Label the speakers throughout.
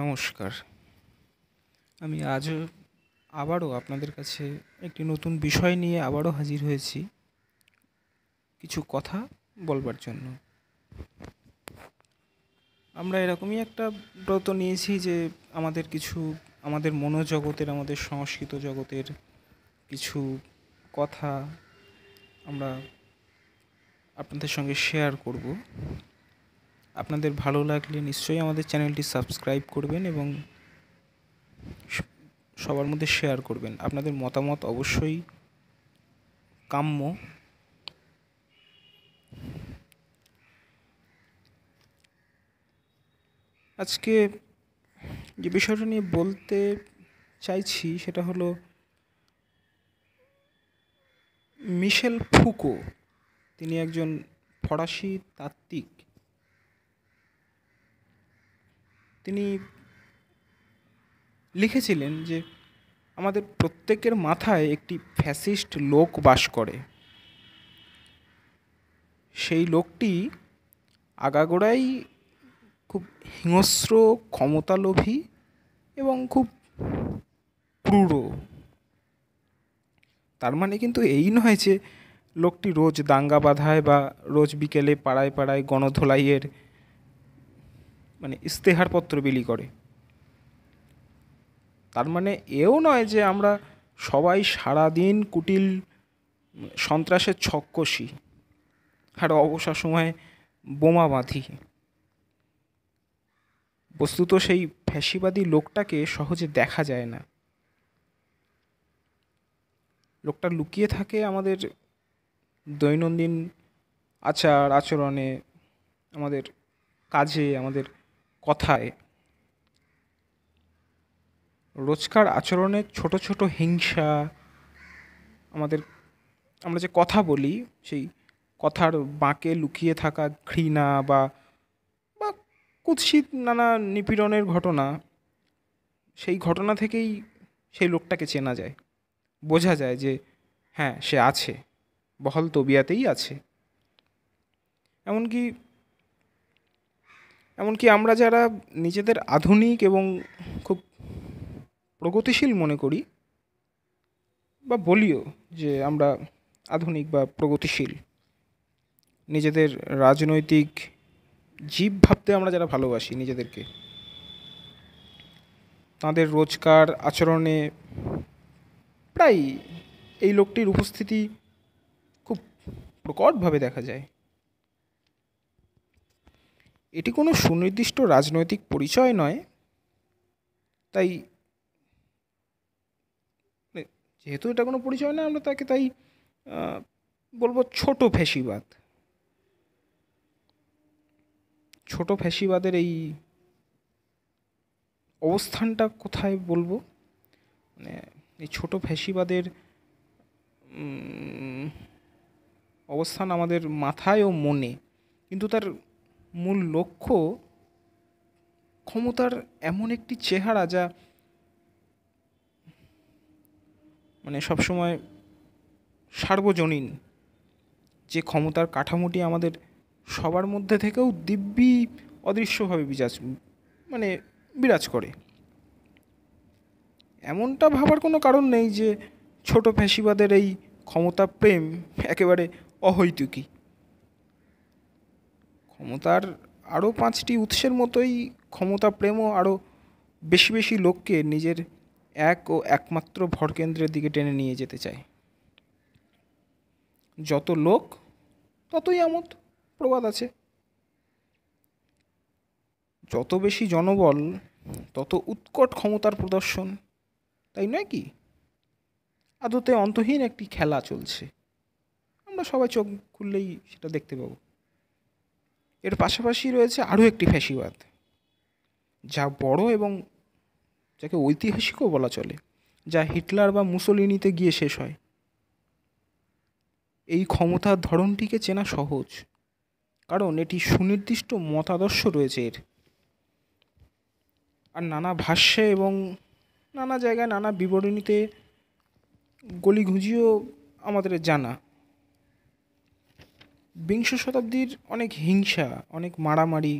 Speaker 1: নমস্কার আমি আজও আবারও আপনাদের কাছে একটি নতুন বিষয় নিয়ে আবারও হাজির হয়েছি কিছু কথা বলবার জন্য আমরা এরকমই একটা ব্রত নিয়েছি যে আমাদের কিছু আমাদের মনোজগতের আমাদের সংস্কৃত জগতের কিছু কথা আমরা আপনাদের সঙ্গে শেয়ার করব আপনাদের ভালো লাগলে নিশ্চয়ই আমাদের চ্যানেলটি সাবস্ক্রাইব করবেন এবং সবার মধ্যে শেয়ার করবেন আপনাদের মতামত অবশ্যই কাম্য আজকে যে বিষয়টা নিয়ে বলতে চাইছি সেটা হলো মিশেল ফুকো তিনি একজন ফরাসি তাত্ত্বিক তিনি লিখেছিলেন যে আমাদের প্রত্যেকের মাথায় একটি ফ্যাসিস্ট লোক বাস করে সেই লোকটি আগাগোড়াই খুব হিংস্র ক্ষমতালোভী এবং খুব ক্রূর তার মানে কিন্তু এই নয় যে লোকটি রোজ দাঙ্গা বাঁধায় বা রোজ বিকেলে পাড়ায় পাড়ায় গণধোলাইয়ের মানে ইস্তেহারপত্র বিলি করে তার মানে এও নয় যে আমরা সবাই সারাদিন কুটিল সন্ত্রাসের ছক আর অবসর সময়ে বোমা বাঁধি বস্তুত সেই ফ্যাসিবাদী লোকটাকে সহজে দেখা যায় না লোকটা লুকিয়ে থাকে আমাদের দৈনন্দিন আচার আচরণে আমাদের কাজে আমাদের কথায় রোজকার আচরণে ছোট ছোট হিংসা আমাদের আমরা যে কথা বলি সেই কথার বাঁকে লুকিয়ে থাকা ঘৃণা বা বা কুৎসিত নানা নিপীড়নের ঘটনা সেই ঘটনা থেকেই সেই লোকটাকে চেনা যায় বোঝা যায় যে হ্যাঁ সে আছে বহল তবিয়াতেই আছে এমনকি এমনকি আমরা যারা নিজেদের আধুনিক এবং খুব প্রগতিশীল মনে করি বা বলিও যে আমরা আধুনিক বা প্রগতিশীল নিজেদের রাজনৈতিক জীব ভাবতে আমরা যারা ভালোবাসি নিজেদেরকে তাদের রোজকার আচরণে প্রায় এই লোকটির উপস্থিতি খুব প্রকটভাবে দেখা যায় এটি কোনো সুনির্দিষ্ট রাজনৈতিক পরিচয় নয় তাই যেহেতু এটা কোনো পরিচয় না আমরা তাকে তাই বলবো ছোট ফ্যাসিবাদ ছোট ফ্যাসিবাদের এই অবস্থানটা কোথায় বলবো মানে এই ছোট ফ্যাসিবাদের অবস্থান আমাদের মাথায় ও মনে কিন্তু তার মূল লক্ষ্য ক্ষমতার এমন একটি চেহারা যা মানে সবসময় সার্বজনীন যে ক্ষমতার কাঠামোটি আমাদের সবার মধ্যে থেকেও দিব্যি অদৃশ্যভাবে বিরাজ মানে বিরাজ করে এমনটা ভাবার কোনো কারণ নেই যে ছোট ফ্যাসিবাদের এই ক্ষমতা প্রেম একেবারে অহৈতুকী ক্ষমতার আরও পাঁচটি উৎসের মতোই ক্ষমতা প্রেমও আরও বেশি বেশি লোককে নিজের এক ও একমাত্র ভরকেন্দ্রের দিকে টেনে নিয়ে যেতে চায় যত লোক ততই আমোদ প্রবাদ আছে যত বেশি জনবল তত উৎকট ক্ষমতার প্রদর্শন তাই নয় কি আদতে অন্তহীন একটি খেলা চলছে আমরা সবাই চোখ খুললেই সেটা দেখতে পাবো এর পাশাপাশি রয়েছে আরও একটি ফ্যাসিবাদ যা বড় এবং যাকে ঐতিহাসিকও বলা চলে যা হিটলার বা মুসলিনিতে গিয়ে শেষ হয় এই ক্ষমতার ধরনটিকে চেনা সহজ কারণ এটি সুনির্দিষ্ট মতাদর্শ রয়েছে এর আর নানা ভাষ্যে এবং নানা জায়গায় নানা বিবরণীতে গলিগুঁজিও আমাদের জানা বিংশ শতাব্দীর অনেক হিংসা অনেক মারামারি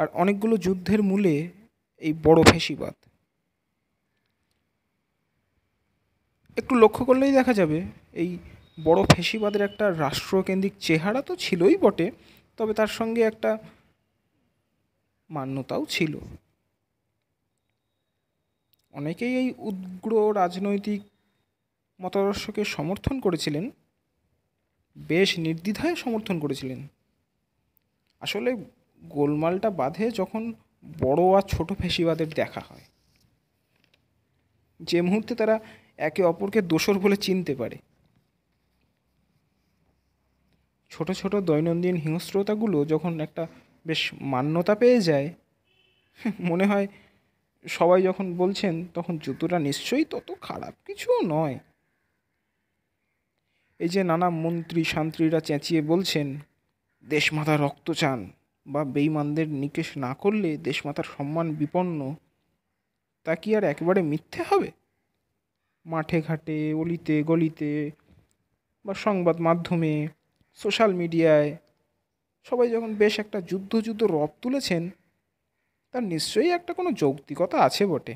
Speaker 1: আর অনেকগুলো যুদ্ধের মূলে এই বড় ফেসিবাদ একটু লক্ষ্য করলেই দেখা যাবে এই বড় ফেসিবাদের একটা রাষ্ট্রকেন্দ্রিক চেহারা তো ছিলই বটে তবে তার সঙ্গে একটা মান্যতাও ছিল অনেকেই এই উগ্র রাজনৈতিক মতাদর্শকে সমর্থন করেছিলেন বেশ নির্দ্বিধায় সমর্থন করেছিলেন আসলে গোলমালটা বাঁধে যখন বড় আর ছোট ফেসিবাদের দেখা হয় যে মুহূর্তে তারা একে অপরকে দোষর বলে চিনতে পারে ছোট ছোট দৈনন্দিন হিংস্রতাগুলো যখন একটা বেশ মান্যতা পেয়ে যায় মনে হয় সবাই যখন বলছেন তখন জুতোটা নিশ্চয়ই তত খারাপ কিছুও নয় এই যে নানা মন্ত্রী শান্ত্রীরা চেঁচিয়ে বলছেন দেশমাতা রক্ত চান বা বেইমানদের নিকেশ না করলে দেশমাতার সম্মান বিপন্ন তা কি আর একেবারে মিথ্যে হবে মাঠে ঘাটে অলিতে গলিতে বা সংবাদ মাধ্যমে সোশ্যাল মিডিয়ায় সবাই যখন বেশ একটা যুদ্ধ যুদ্ধ রব তুলেছেন তার নিশ্চয়ই একটা কোনো যৌক্তিকতা আছে বটে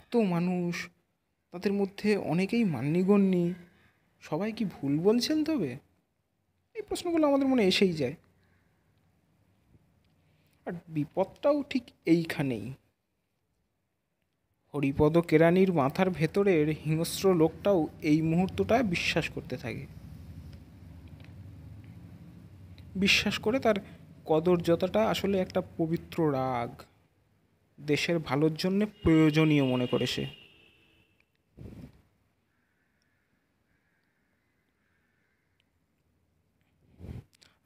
Speaker 1: এত মানুষ তাদের মধ্যে অনেকেই মান্যগণ্যি সবাই কি ভুল বলছেন তবে এই প্রশ্নগুলো আমাদের মনে এসেই যায় আর বিপদটাও ঠিক এইখানেই হরিপদ কেরানির মাথার ভেতরের হিংস্র লোকটাও এই মুহূর্তটা বিশ্বাস করতে থাকে বিশ্বাস করে তার কদর্যতাটা আসলে একটা পবিত্র রাগ দেশের ভালোর জন্য প্রয়োজনীয় মনে করে সে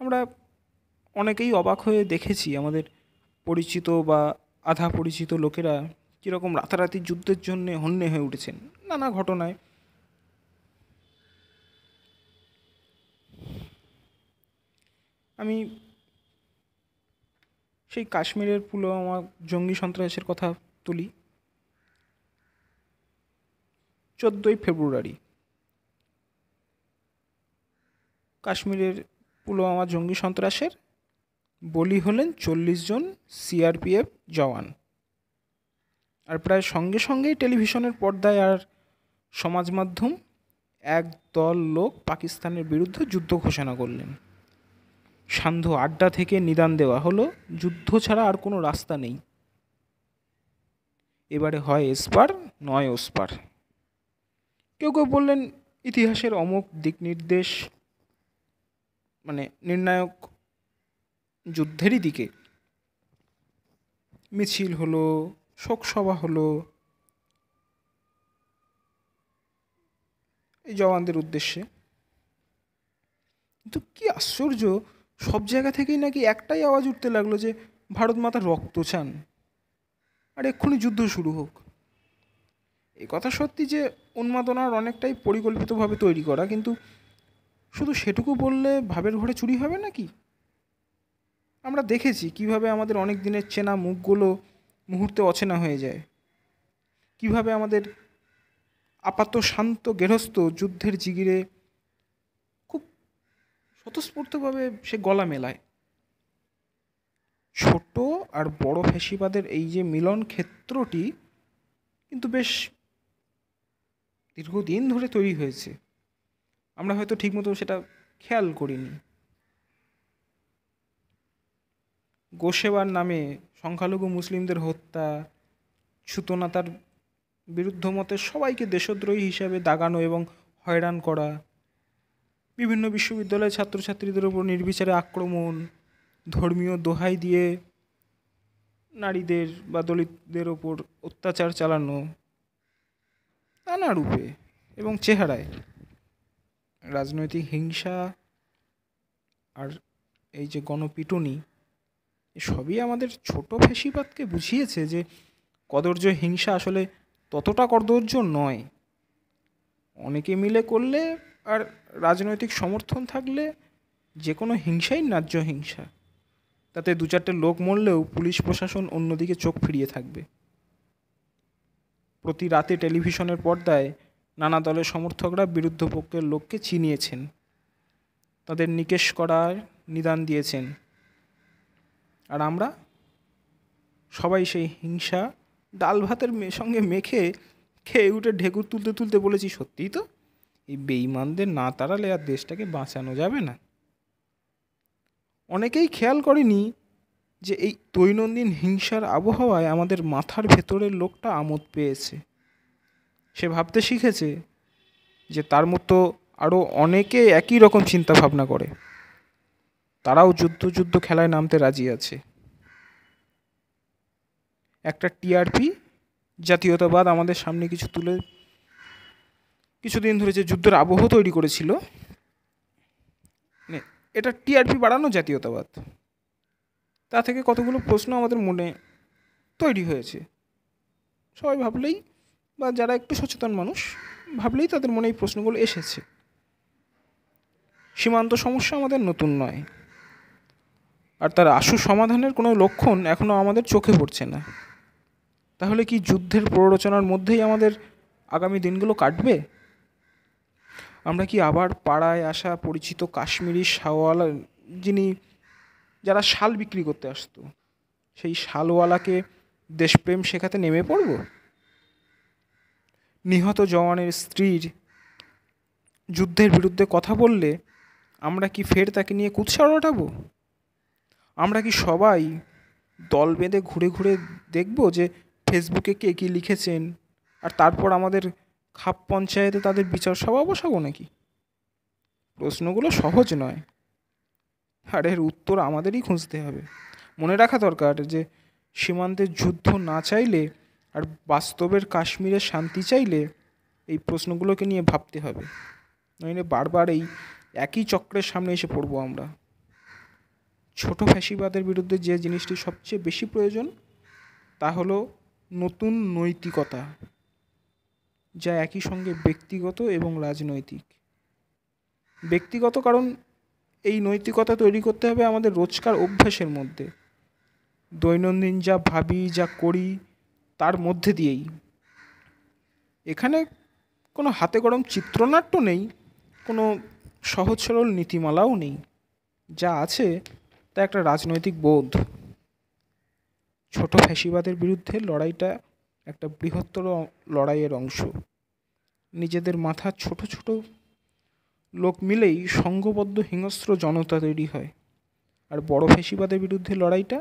Speaker 1: আমরা অনেকেই অবাক হয়ে দেখেছি আমাদের পরিচিত বা আধা পরিচিত লোকেরা কীরকম রাতারাতি যুদ্ধের জন্যে হন্যে হয়ে উঠেছেন নানা ঘটনায় আমি সেই কাশ্মীরের পুলওয়ামা জঙ্গি সন্ত্রাসের কথা তুলি চোদ্দোই ফেব্রুয়ারি কাশ্মীরের পুলওয়ামা জঙ্গি সন্ত্রাসের বলি হলেন চল্লিশ জন সিআরপিএফ জওয়ান আর প্রায় সঙ্গে সঙ্গেই টেলিভিশনের পর্দায় আর সমাজ মাধ্যম এক দল লোক পাকিস্তানের বিরুদ্ধে যুদ্ধ ঘোষণা করলেন সান্ধ্য আড্ডা থেকে নিদান দেওয়া হলো যুদ্ধ ছাড়া আর কোনো রাস্তা নেই এবারে হয় এসপার নয় ওসপার কেউ কেউ বললেন ইতিহাসের অমুক দিক নির্দেশ মানে নির্ণায়ক যুদ্ধেরই দিকে মিছিল হলো শোকসভা হলো এই জওয়ানদের উদ্দেশ্যে কিন্তু কি আশ্চর্য সব জায়গা থেকেই নাকি একটাই আওয়াজ উঠতে লাগলো যে ভারত মাতা রক্ত চান আর এক্ষুনি যুদ্ধ শুরু হোক এ কথা সত্যি যে উন্মাদনার অনেকটাই পরিকল্পিতভাবে তৈরি করা কিন্তু শুধু সেটুকু বললে ভাবের ঘরে চুরি হবে নাকি আমরা দেখেছি কিভাবে আমাদের অনেক দিনের চেনা মুখগুলো মুহূর্তে অচেনা হয়ে যায় কিভাবে আমাদের আপাত শান্ত গেরস্থ যুদ্ধের জিগিরে খুব স্বতঃস্ফূর্তভাবে সে গলা মেলায় ছোট আর বড় ফেসিবাদের এই যে মিলন ক্ষেত্রটি কিন্তু বেশ দীর্ঘদিন ধরে তৈরি হয়েছে আমরা হয়তো ঠিকমতো সেটা খেয়াল করিনি গোসেবার নামে সংখ্যালঘু মুসলিমদের হত্যা সুতনাতার বিরুদ্ধ মতে সবাইকে দেশদ্রোহী হিসাবে দাগানো এবং হয়রান করা বিভিন্ন বিশ্ববিদ্যালয়ের ছাত্রছাত্রীদের উপর নির্বিচারে আক্রমণ ধর্মীয় দোহাই দিয়ে নারীদের বা দলিতদের ওপর অত্যাচার চালানো নানা রূপে এবং চেহারায় রাজনৈতিক হিংসা আর এই যে গণপিটুনি সবই আমাদের ছোট ফেসিপাতকে বুঝিয়েছে যে কদর্য হিংসা আসলে ততটা কদর্য নয় অনেকে মিলে করলে আর রাজনৈতিক সমর্থন থাকলে যে কোনো হিংসাই ন্যায্য হিংসা তাতে দু চারটে লোক মরলেও পুলিশ প্রশাসন অন্যদিকে চোখ ফিরিয়ে থাকবে প্রতি রাতে টেলিভিশনের পর্দায় নানা দলের সমর্থকরা বিরুদ্ধ পক্ষের লোককে চিনিয়েছেন তাদের নিকেশ করার নিদান দিয়েছেন আর আমরা সবাই সেই হিংসা ডাল ভাতের সঙ্গে মেখে খেয়ে উঠে ঢেকুর তুলতে তুলতে বলেছি সত্যিই তো এই বেইমানদের না তাড়ালে আর দেশটাকে বাঁচানো যাবে না অনেকেই খেয়াল করেনি যে এই দৈনন্দিন হিংসার আবহাওয়ায় আমাদের মাথার ভেতরের লোকটা আমোদ পেয়েছে সে ভাবতে শিখেছে যে তার মতো আরও অনেকে একই রকম চিন্তা ভাবনা করে তারাও যুদ্ধ যুদ্ধ খেলায় নামতে রাজি আছে একটা টিআরপি জাতীয়তাবাদ আমাদের সামনে কিছু তুলে কিছুদিন ধরে যে যুদ্ধের আবহ তৈরি করেছিল মানে এটা টিআরপি বাড়ানো জাতীয়তাবাদ তা থেকে কতগুলো প্রশ্ন আমাদের মনে তৈরি হয়েছে সবাই ভাবলেই বা যারা একটু সচেতন মানুষ ভাবলেই তাদের মনে এই প্রশ্নগুলো এসেছে সীমান্ত সমস্যা আমাদের নতুন নয় আর তার আশু সমাধানের কোনো লক্ষণ এখনও আমাদের চোখে পড়ছে না তাহলে কি যুদ্ধের প্ররোচনার মধ্যেই আমাদের আগামী দিনগুলো কাটবে আমরা কি আবার পাড়ায় আসা পরিচিত কাশ্মীরি শালওয়ালা যিনি যারা শাল বিক্রি করতে আসতো সেই শালওয়ালাকে দেশপ্রেম শেখাতে নেমে পড়ব নিহত জওয়ানের স্ত্রীর যুদ্ধের বিরুদ্ধে কথা বললে আমরা কি ফের তাকে নিয়ে কুৎসা ওঠাবো আমরা কি সবাই দল বেঁধে ঘুরে ঘুরে দেখব যে ফেসবুকে কে কী লিখেছেন আর তারপর আমাদের খাপ পঞ্চায়েতে তাদের বিচার সভা বসাবো নাকি প্রশ্নগুলো সহজ নয় আর এর উত্তর আমাদেরই খুঁজতে হবে মনে রাখা দরকার যে সীমান্তের যুদ্ধ না চাইলে আর বাস্তবের কাশ্মীরে শান্তি চাইলে এই প্রশ্নগুলোকে নিয়ে ভাবতে হবে নইলে বারবার এই একই চক্রের সামনে এসে পড়বো আমরা ছোট ফ্যাসিবাদের বিরুদ্ধে যে জিনিসটি সবচেয়ে বেশি প্রয়োজন তা হলো নতুন নৈতিকতা যা একই সঙ্গে ব্যক্তিগত এবং রাজনৈতিক ব্যক্তিগত কারণ এই নৈতিকতা তৈরি করতে হবে আমাদের রোজকার অভ্যাসের মধ্যে দৈনন্দিন যা ভাবি যা করি তার মধ্যে দিয়েই এখানে কোনো হাতে গরম চিত্রনাট্য নেই কোনো সহজ সরল নীতিমালাও নেই যা আছে তা একটা রাজনৈতিক বোধ ছোট ফ্যাসিবাদের বিরুদ্ধে লড়াইটা একটা বৃহত্তর লড়াইয়ের অংশ নিজেদের মাথা ছোট ছোট লোক মিলেই সঙ্গবদ্ধ হিংস্র জনতা তৈরি হয় আর বড় ফ্যাসিবাদের বিরুদ্ধে লড়াইটা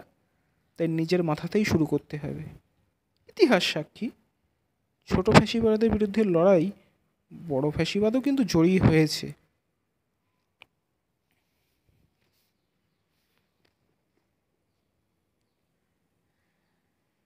Speaker 1: তাই নিজের মাথাতেই শুরু করতে হবে ইতিহাস সাক্ষী ছোট ফ্যাসিবাদের বিরুদ্ধে লড়াই বড়ো ফ্যাসিবাদও কিন্তু জড়িয়ে হয়েছে